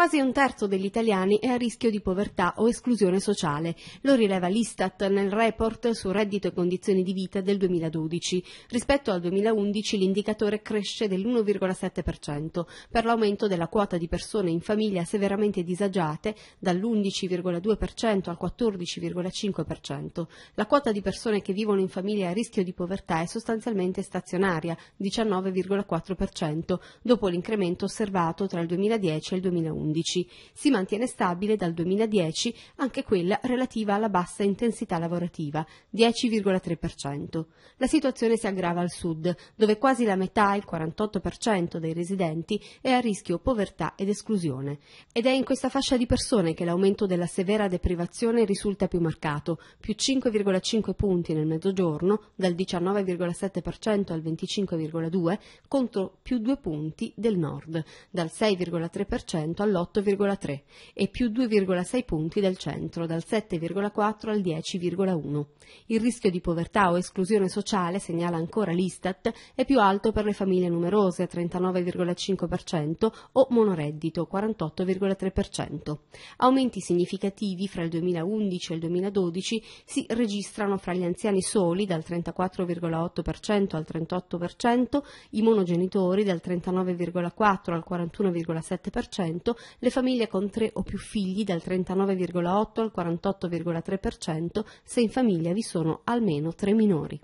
Quasi un terzo degli italiani è a rischio di povertà o esclusione sociale, lo rileva l'Istat nel report su reddito e condizioni di vita del 2012. Rispetto al 2011 l'indicatore cresce dell'1,7% per l'aumento della quota di persone in famiglia severamente disagiate dall'11,2% al 14,5%. La quota di persone che vivono in famiglia a rischio di povertà è sostanzialmente stazionaria, 19,4%, dopo l'incremento osservato tra il 2010 e il 2011. 2011. Si mantiene stabile dal 2010 anche quella relativa alla bassa intensità lavorativa, 10,3%. La situazione si aggrava al sud, dove quasi la metà, il 48% dei residenti, è a rischio povertà ed esclusione. Ed è in questa fascia di persone che l'aumento della severa deprivazione risulta più marcato, più 5,5 punti nel mezzogiorno, dal 19,7% al 25,2%, contro più 2 punti del nord, dal 6,3% al all'8,3 e più 2,6 punti del centro, dal 7,4 al 10,1. Il rischio di povertà o esclusione sociale, segnala ancora l'Istat, è più alto per le famiglie numerose, 39,5%, o monoreddito, 48,3%. Aumenti significativi fra il 2011 e il 2012 si registrano fra gli anziani soli, dal 34,8% al 38%, i monogenitori dal 39,4 al 41,7% le famiglie con tre o più figli dal 39,8 al 48,3% se in famiglia vi sono almeno tre minori.